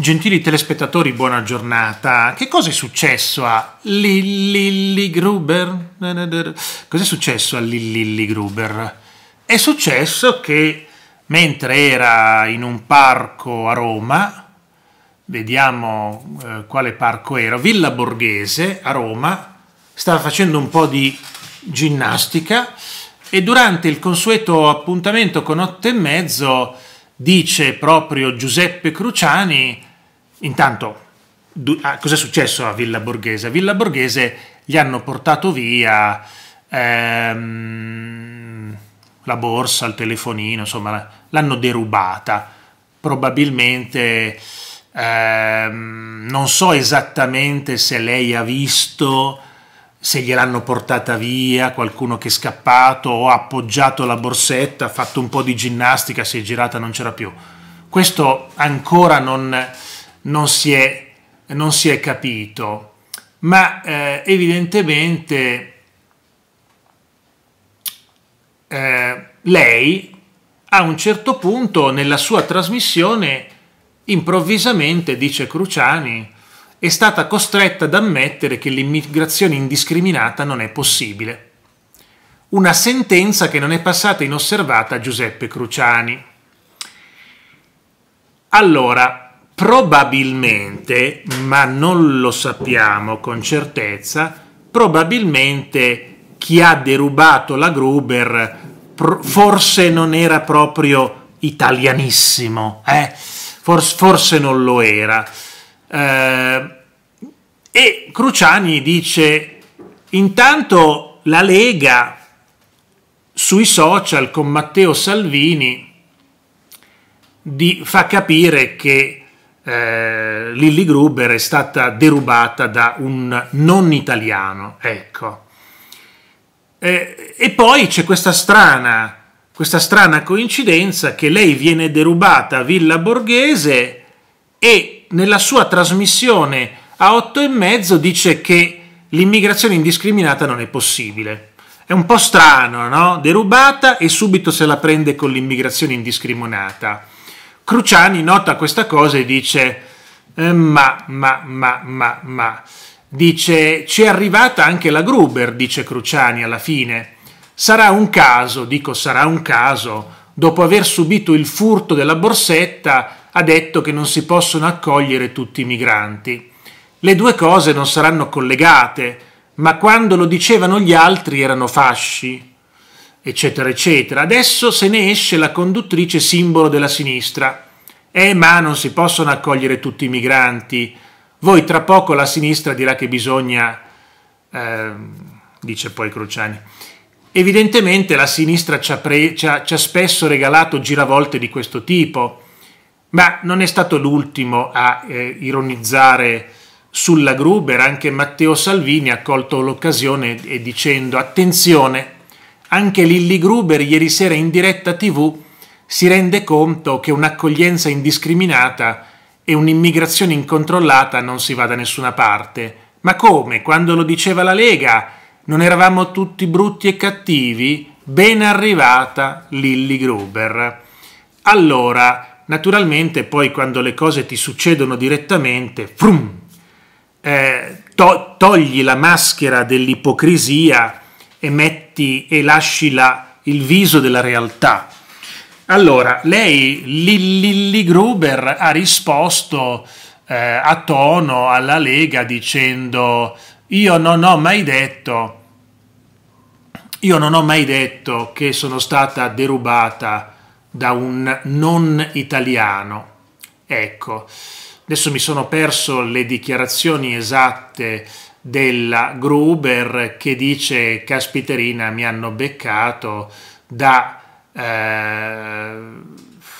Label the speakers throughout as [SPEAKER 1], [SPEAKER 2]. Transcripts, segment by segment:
[SPEAKER 1] Gentili telespettatori, buona giornata. Che cosa è successo a Lilly Gruber? Cos'è successo a Lilly Gruber? È successo che mentre era in un parco a Roma, vediamo eh, quale parco era, Villa Borghese a Roma, stava facendo un po' di ginnastica e durante il consueto appuntamento con otto e mezzo dice proprio Giuseppe Cruciani Intanto, ah, cos'è successo a Villa Borghese? A Villa Borghese gli hanno portato via ehm, la borsa, il telefonino, insomma, l'hanno derubata. Probabilmente ehm, non so esattamente se lei ha visto se gliel'hanno portata via, qualcuno che è scappato o ha appoggiato la borsetta, ha fatto un po' di ginnastica, si è girata, non c'era più. Questo ancora non, non si è, non si è capito, ma eh, evidentemente eh, lei a un certo punto nella sua trasmissione improvvisamente, dice Cruciani, è stata costretta ad ammettere che l'immigrazione indiscriminata non è possibile. Una sentenza che non è passata inosservata a Giuseppe Cruciani. Allora, probabilmente, ma non lo sappiamo con certezza, probabilmente chi ha derubato la Gruber forse non era proprio italianissimo, eh? forse, forse non lo era. Eh, e Cruciani dice, intanto la Lega sui social con Matteo Salvini di, fa capire che eh, Lilly Gruber è stata derubata da un non italiano, ecco. Eh, e poi c'è questa strana, questa strana coincidenza che lei viene derubata a Villa Borghese e nella sua trasmissione a otto e mezzo dice che l'immigrazione indiscriminata non è possibile. È un po' strano, no? Derubata e subito se la prende con l'immigrazione indiscriminata. Cruciani nota questa cosa e dice ma, ma, ma, ma, ma. Dice ci è arrivata anche la Gruber, dice Cruciani alla fine. Sarà un caso, dico sarà un caso, dopo aver subito il furto della borsetta ha detto che non si possono accogliere tutti i migranti. Le due cose non saranno collegate, ma quando lo dicevano gli altri erano fasci, eccetera, eccetera. Adesso se ne esce la conduttrice simbolo della sinistra. Eh, ma non si possono accogliere tutti i migranti. Voi tra poco la sinistra dirà che bisogna... Eh, dice poi Cruciani. Evidentemente la sinistra ci ha, pre, ci, ha, ci ha, spesso regalato giravolte di questo tipo, ma non è stato l'ultimo a eh, ironizzare sulla Gruber, anche Matteo Salvini ha colto l'occasione dicendo attenzione, anche Lilly Gruber ieri sera in diretta tv si rende conto che un'accoglienza indiscriminata e un'immigrazione incontrollata non si va da nessuna parte. Ma come? Quando lo diceva la Lega non eravamo tutti brutti e cattivi? Ben arrivata Lilly Gruber. Allora, naturalmente poi quando le cose ti succedono direttamente, frum, eh, to- togli la maschera dell'ipocrisia e metti e lasci la, il viso della realtà. Allora, lei, Lilli Gruber, ha risposto eh, a tono alla Lega dicendo io non ho mai detto io non ho mai detto che sono stata derubata da un non italiano. Ecco, adesso mi sono perso le dichiarazioni esatte della Gruber che dice caspiterina mi hanno beccato da eh,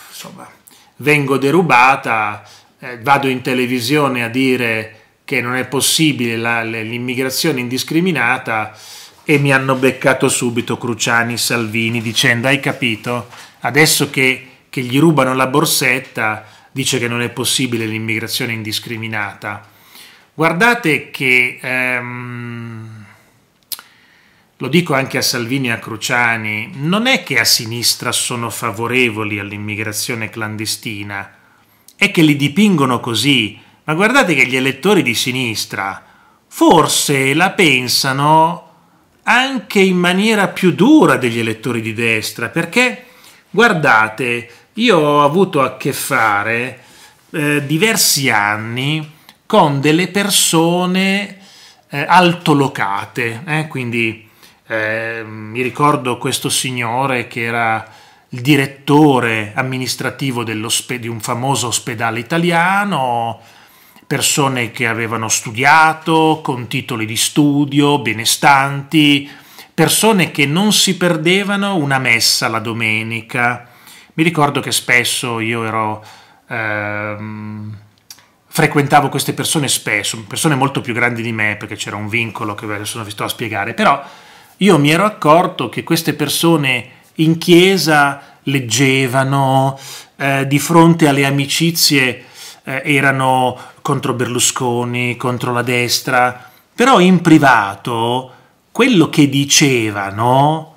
[SPEAKER 1] insomma vengo derubata eh, vado in televisione a dire che non è possibile la, l'immigrazione indiscriminata e mi hanno beccato subito Cruciani Salvini dicendo hai capito adesso che, che gli rubano la borsetta dice che non è possibile l'immigrazione indiscriminata Guardate che, ehm, lo dico anche a Salvini e a Cruciani, non è che a sinistra sono favorevoli all'immigrazione clandestina, è che li dipingono così, ma guardate che gli elettori di sinistra forse la pensano anche in maniera più dura degli elettori di destra, perché guardate, io ho avuto a che fare eh, diversi anni con delle persone eh, altolocate. Eh? Quindi eh, mi ricordo questo signore che era il direttore amministrativo di un famoso ospedale italiano, persone che avevano studiato, con titoli di studio, benestanti, persone che non si perdevano una messa la domenica. Mi ricordo che spesso io ero... Ehm, frequentavo queste persone spesso, persone molto più grandi di me perché c'era un vincolo che adesso non vi sto a spiegare, però io mi ero accorto che queste persone in chiesa leggevano, eh, di fronte alle amicizie eh, erano contro Berlusconi, contro la destra, però in privato quello che dicevano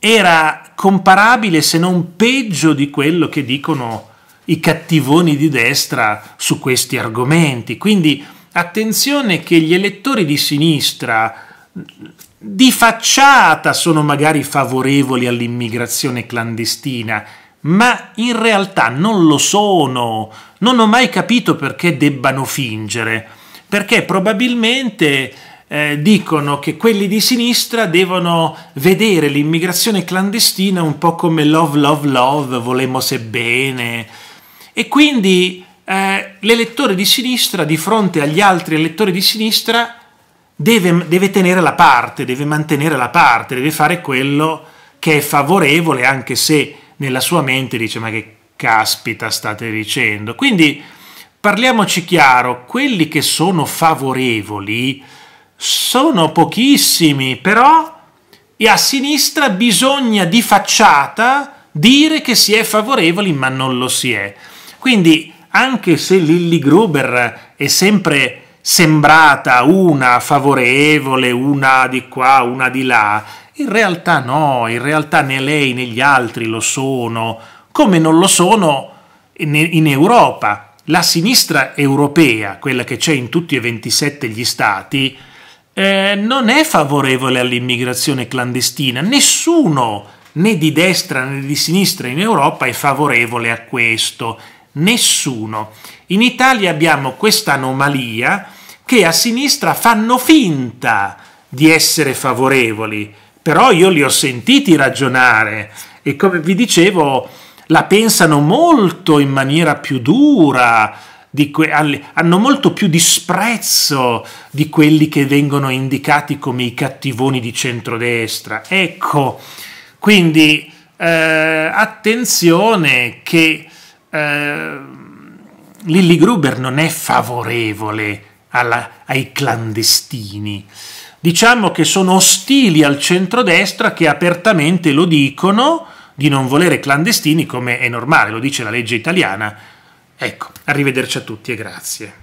[SPEAKER 1] era comparabile se non peggio di quello che dicono i cattivoni di destra su questi argomenti. Quindi attenzione che gli elettori di sinistra di facciata sono magari favorevoli all'immigrazione clandestina, ma in realtà non lo sono. Non ho mai capito perché debbano fingere, perché probabilmente eh, dicono che quelli di sinistra devono vedere l'immigrazione clandestina un po' come love, love, love, volemose bene, e quindi eh, l'elettore di sinistra, di fronte agli altri elettori di sinistra, deve, deve tenere la parte, deve mantenere la parte, deve fare quello che è favorevole, anche se nella sua mente dice ma che caspita state dicendo. Quindi parliamoci chiaro, quelli che sono favorevoli sono pochissimi, però E a sinistra bisogna di facciata dire che si è favorevoli ma non lo si è. Quindi anche se Lilly Gruber è sempre sembrata una favorevole, una di qua, una di là, in realtà no, in realtà né lei né gli altri lo sono, come non lo sono in Europa. La sinistra europea, quella che c'è in tutti e 27 gli stati, eh, non è favorevole all'immigrazione clandestina. Nessuno, né di destra né di sinistra in Europa, è favorevole a questo nessuno. In Italia abbiamo questa anomalia che a sinistra fanno finta di essere favorevoli, però io li ho sentiti ragionare e come vi dicevo la pensano molto in maniera più dura, que- hanno molto più disprezzo di quelli che vengono indicati come i cattivoni di centrodestra. Ecco, quindi eh, attenzione che eh, Lilly Gruber non è favorevole alla, ai clandestini. Diciamo che sono ostili al centrodestra che apertamente lo dicono di non volere clandestini come è normale, lo dice la legge italiana. Ecco, arrivederci a tutti e grazie.